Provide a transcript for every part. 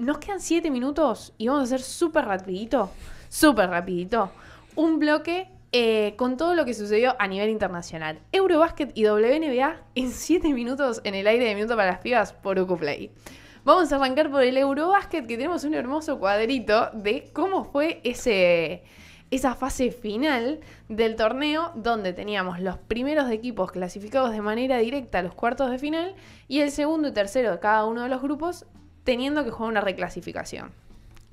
Nos quedan siete minutos y vamos a hacer súper rapidito, súper rapidito, un bloque eh, con todo lo que sucedió a nivel internacional. Eurobasket y WNBA en 7 minutos en el aire de Minuto para las Pibas por UcuPlay. Vamos a arrancar por el Eurobasket, que tenemos un hermoso cuadrito de cómo fue ese, esa fase final del torneo, donde teníamos los primeros equipos clasificados de manera directa a los cuartos de final y el segundo y tercero de cada uno de los grupos teniendo que jugar una reclasificación.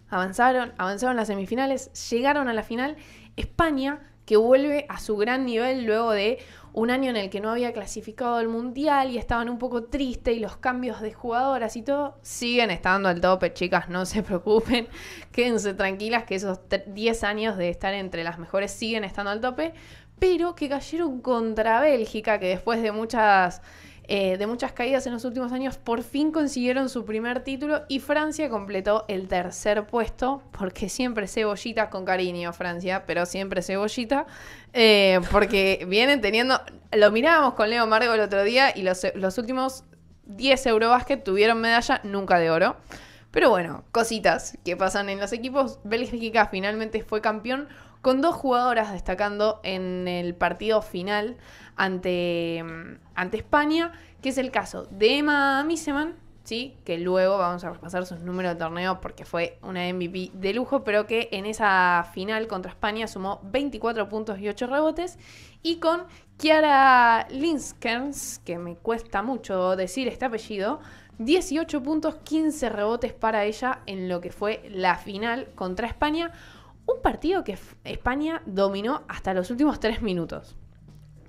Avanzaron, avanzaron las semifinales, llegaron a la final. España, que vuelve a su gran nivel luego de un año en el que no había clasificado al mundial y estaban un poco tristes y los cambios de jugadoras y todo, siguen estando al tope, chicas, no se preocupen, quédense tranquilas que esos 10 años de estar entre las mejores siguen estando al tope, pero que cayeron contra Bélgica, que después de muchas eh, de muchas caídas en los últimos años, por fin consiguieron su primer título y Francia completó el tercer puesto, porque siempre cebollitas con cariño Francia, pero siempre cebollita, eh, porque vienen teniendo, lo mirábamos con Leo Margo el otro día y los, últimos 10 Eurobasket tuvieron medalla, nunca de oro. Pero bueno, cositas que pasan en los equipos. Bélgica finalmente fue campeón con dos jugadoras destacando en el partido final ante, ante España, que es el caso de Emma Miseman, ¿sí? que luego vamos a repasar sus números de torneo porque fue una MVP de lujo, pero que en esa final contra España sumó 24 puntos y 8 rebotes. Y con Kiara Linskens, que me cuesta mucho decir este apellido, 18 puntos, 15 rebotes para ella en lo que fue la final contra España. Un partido que España dominó hasta los últimos 3 minutos.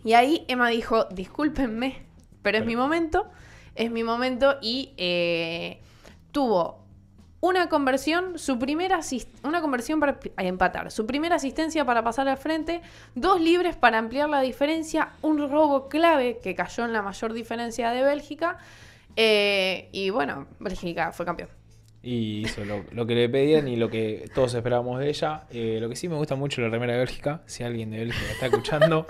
Y ahí Emma dijo, discúlpenme, pero es mi momento, es mi momento y eh, tuvo una conversión, su primera una conversión para empatar, su primera asistencia para pasar al frente, dos libres para ampliar la diferencia, un robo clave que cayó en la mayor diferencia de Bélgica eh, y bueno, Bélgica fue campeón. Y hizo lo, que le pedían y lo que todos esperábamos de ella. Eh, lo que sí me gusta mucho la remera de Bélgica, si alguien de Bélgica está escuchando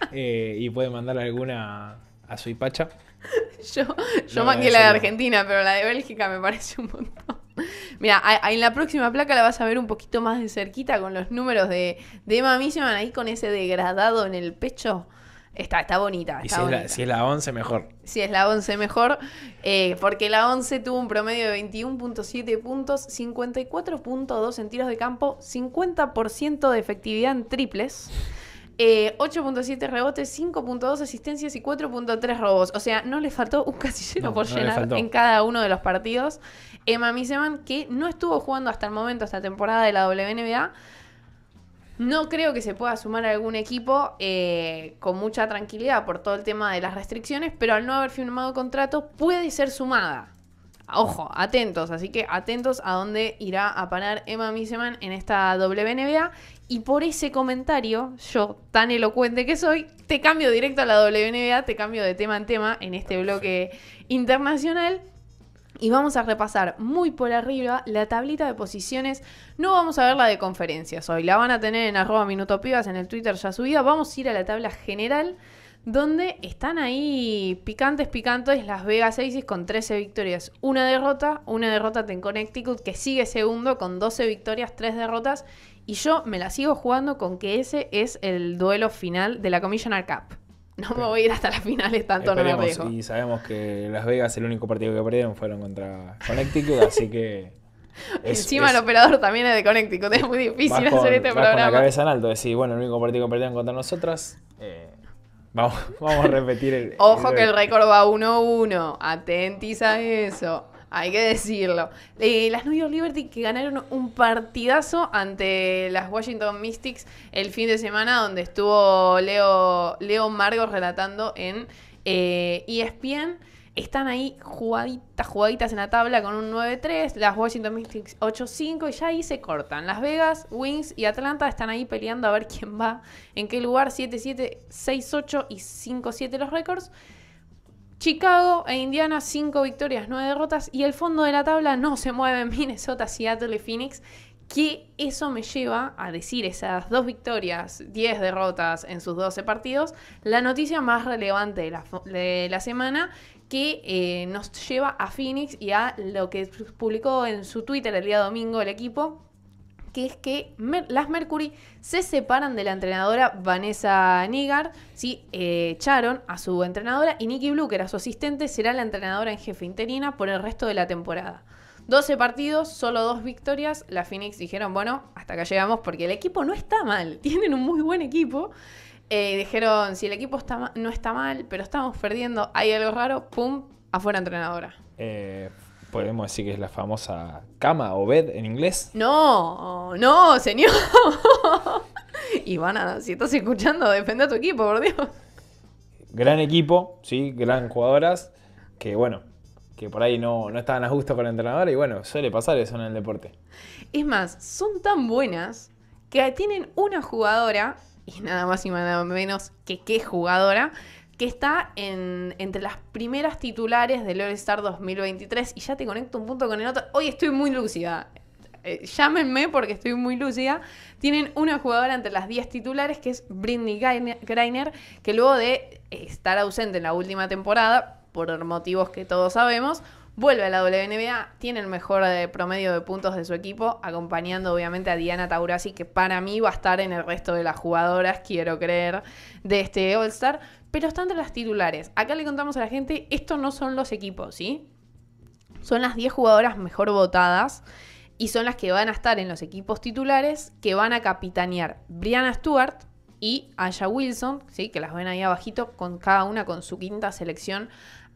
eh, y puede mandar alguna a su hipacha. Yo, yo la de Argentina, pero la de Bélgica me parece un montón. Mira, en la próxima placa la vas a ver un poquito más de cerquita con los números de, de Mami ahí con ese degradado en el pecho. Está, bonita. y si, Es la, 11, mejor. Si es la 11, mejor. Eh, porque la 11 tuvo un promedio de 21.7 puntos, 54.2 en tiros de campo, 50% de efectividad en triples. 8.7 eh, rebotes, 5.2 asistencias y 4.3 robos. O sea, no le faltó un casillero por llenar en cada uno de los partidos. Emma Miseman, que no estuvo jugando hasta el momento, esta temporada de la WNBA, no creo que se pueda sumar a algún equipo eh, con mucha tranquilidad por todo el tema de las restricciones, pero al no haber firmado contrato puede ser sumada. Ojo, atentos, así que atentos a dónde irá a parar Emma Miseman en esta WNBA. Y por ese comentario, yo tan elocuente que soy, te cambio directo a la WNBA, te cambio de tema en tema en este bloque internacional y vamos a repasar muy por arriba la tablita de posiciones. No vamos a ver la de conferencias hoy. La van a tener en arroba minutopibas en el Twitter ya subida. Vamos a ir a la tabla general donde están ahí picantes, picantes las Vegas Aces con 13 victorias, una derrota, una derrota en Connecticut que sigue segundo con 12 victorias, 3 derrotas y yo me la sigo jugando con que ese es el duelo final de la Commissioner Cup. No me voy a ir hasta las finales, tanto no me Y sabemos que Las Vegas, el único partido que perdieron fueron contra Connecticut, así que. Encima el operador también es de Connecticut, es muy difícil hacer este programa. Con la cabeza en alto, decir, bueno, el único partido que perdieron contra nosotras. Eh, vamos, vamos a repetir el. Ojo que el récord va 1-1. Atentis a eso. Hay que decirlo. las New York Liberty que ganaron un partidazo ante las Washington Mystics el fin de semana, donde estuvo Leo, Leo Margo relatando en ESPN. Eh, e están ahí jugaditas, jugaditas en la tabla con un 9-3, las Washington Mystics 8-5 y ya ahí se cortan. Las Vegas, Wings y Atlanta están ahí peleando a ver quién va, en qué lugar, 7-7, 6-8 y 5-7 los récords. Chicago e Indiana, cinco victorias, nueve derrotas. Y el fondo de la tabla no se mueve en Minnesota, Seattle y Phoenix. Que eso me lleva a decir esas dos victorias, 10 derrotas en sus 12 partidos, la noticia más relevante de la, semana que eh, nos lleva a Phoenix y a lo que publicó en su Twitter el día domingo el equipo, que es que las Mercury se separan de la entrenadora Vanessa Nigar, ¿sí? Eh, echaron a su entrenadora y Nikki Blue, que era su asistente, será la entrenadora en jefe interina por el resto de la temporada. 12 partidos, solo dos victorias. La Phoenix dijeron, bueno, hasta acá llegamos porque el equipo no está mal, tienen un muy buen equipo. Eh, dijeron, si el equipo no está mal, pero estamos perdiendo, hay algo raro, ¡pum! afuera entrenadora. Eh, podemos decir que es la famosa cama o bed en inglés. No, no, señor. Ivana, si estás escuchando, defende a tu equipo, por Dios. Gran equipo, sí, gran jugadoras, que bueno, que por ahí no, no estaban a gusto con el entrenador y bueno, suele pasar eso en el deporte. Es más, son tan buenas que tienen una jugadora, y nada más y nada menos que qué jugadora, que está en, entre las primeras titulares del All Star 2023. Y ya te conecto un punto con el otro. Hoy estoy muy lúcida. Eh, llámenme porque estoy muy lúcida. Tienen una jugadora entre las 10 titulares que es Britney Greiner, que luego de estar ausente en la última temporada, por motivos que todos sabemos, vuelve a la WNBA, tiene el mejor eh, promedio de puntos de su equipo, acompañando obviamente a Diana Taurasi, que para mí va a estar en el resto de las jugadoras, quiero creer, de este All-Star, pero están entre las titulares. Acá le contamos a la gente, estos no son los equipos, ¿sí? Son las 10 jugadoras mejor votadas y son las que van a estar en los equipos titulares que van a capitanear Brianna Stewart y Aya Wilson, ¿sí? que las ven ahí abajito, con cada una con su quinta selección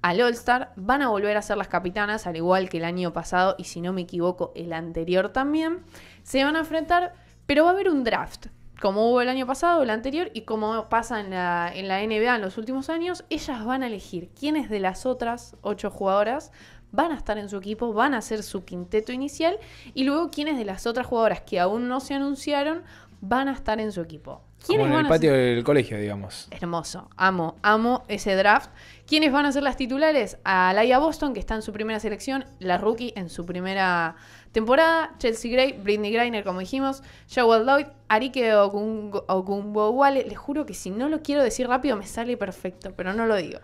al All Star, van a volver a ser las capitanas, al igual que el año pasado y si no me equivoco el anterior también, se van a enfrentar, pero va a haber un draft, como hubo el año pasado, el anterior y como pasa en la, NBA en los últimos años, ellas van a elegir quiénes de las otras ocho jugadoras van a estar en su equipo, van a ser su quinteto inicial y luego quiénes de las otras jugadoras que aún no se anunciaron van a estar en su equipo. Como en el patio del colegio, digamos. Hermoso. Amo, amo ese draft. ¿Quiénes van a ser las titulares? A Laia Boston, que está en su primera selección, la rookie en su primera temporada, Chelsea Gray, Britney Griner, como dijimos, Joel Lloyd, Arike Wale. les juro que si no lo quiero decir rápido me sale perfecto, pero no lo digo.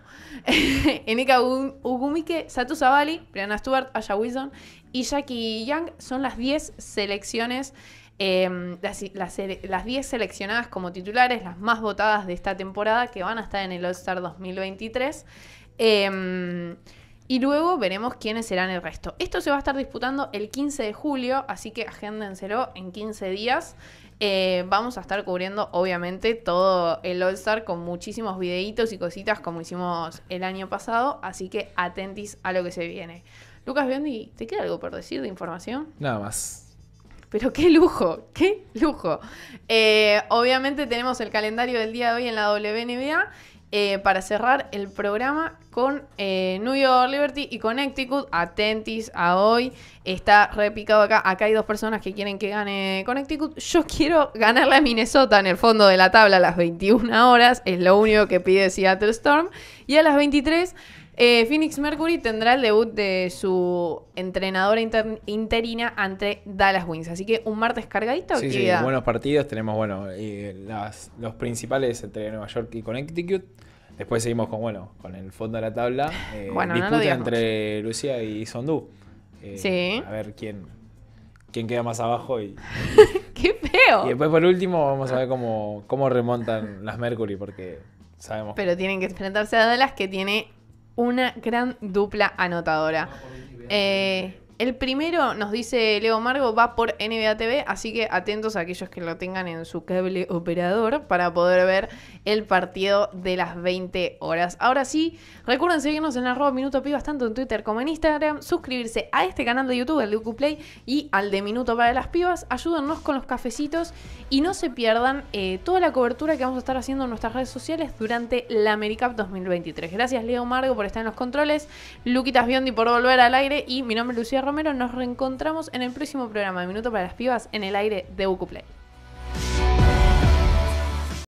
Eneka Ugumike, Satu Sabali, Brianna Stewart, Aya Wilson y Jackie Young son las 10 selecciones Em, las 10 seleccionadas como titulares, las más votadas de esta temporada, que van a estar en el All-Star 2023. Em, y luego veremos quiénes serán el resto. Esto se va a estar disputando el 15 de julio, así que agéndenselo en 15 días. Eh, vamos a estar cubriendo, obviamente, todo el All-Star con muchísimos videitos y cositas como hicimos el año pasado, así que atentis a lo que se viene. Lucas Biondi, ¿te queda algo por decir de información? Nada más. Pero qué lujo, qué lujo. Eh, obviamente tenemos el calendario del día de hoy en la WNBA. Eh, para cerrar el programa con eh, New York Liberty y Connecticut. Atentis a hoy. Está repicado acá. Acá hay dos personas que quieren que gane Connecticut. Yo quiero ganarle a Minnesota en el fondo de la tabla a las 21 horas. Es lo único que pide Seattle Storm. Y a las 23 eh, Phoenix Mercury tendrá el debut de su entrenadora interina ante Dallas Wings. Así que un martes cargadito. Sí, buenos partidos. Tenemos, bueno, eh, los principales entre Nueva York y Connecticut. Después seguimos con, bueno, con el fondo de la tabla. Eh, disputa entre Lucía y Sondú. A ver quién, quién queda más abajo ¡Qué feo! Y después, por último, vamos a ver cómo, cómo remontan las Mercury, porque sabemos... Pero tienen que enfrentarse a Dallas, que tiene una gran dupla anotadora. El primero, nos dice Leo Margo, va por NBA TV, así que atentos a aquellos que lo tengan en su cable operador para poder ver el partido de las 20 horas. Ahora sí, recuerden seguirnos en arroba Minuto Pibas tanto en Twitter como en Instagram, suscribirse a este canal de YouTube, el de Play y al de Minuto para las Pibas, ayúdennos con los cafecitos y no se pierdan eh, toda la cobertura que vamos a estar haciendo en nuestras redes sociales durante la AmeriCup 2023. Gracias Leo Margo por estar en los controles, Luquitas Biondi por volver al aire y mi nombre es Lucía Romero. Nos reencontramos en el próximo programa de Minuto para las Pibas en el aire de UcuPlay.